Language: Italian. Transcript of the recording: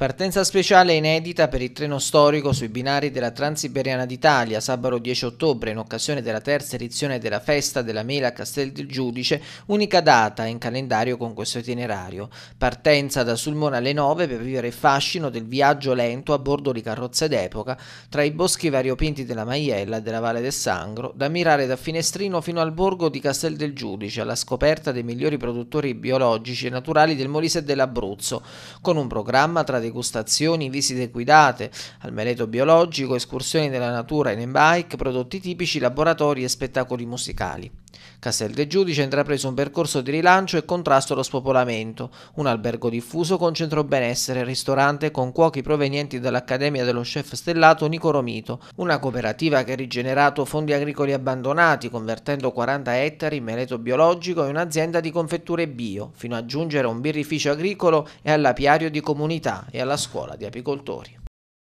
Partenza speciale inedita per il treno storico sui binari della Transiberiana d'Italia sabato 10 ottobre in occasione della terza edizione della Festa della Mela a Castel del Giudice, unica data in calendario con questo itinerario. Partenza da Sulmona alle 9 per vivere il fascino del viaggio lento a bordo di carrozze d'epoca tra i boschi variopinti della Maiella e della Valle del Sangro, da mirare da Finestrino fino al borgo di Castel del Giudice alla scoperta dei migliori produttori biologici e naturali del Molise e dell'Abruzzo, con un programma tra dei degustazioni, visite guidate al meleto biologico, escursioni della natura e in bike, prodotti tipici, laboratori e spettacoli musicali. Castel Giudice ha intrapreso un percorso di rilancio e contrasto allo spopolamento, un albergo diffuso con centro benessere, ristorante con cuochi provenienti dall'Accademia dello Chef Stellato Nico Romito, una cooperativa che ha rigenerato fondi agricoli abbandonati convertendo 40 ettari in meleto biologico e un'azienda di confetture bio, fino a giungere a un birrificio agricolo e all'apiario di comunità e alla scuola di apicoltori.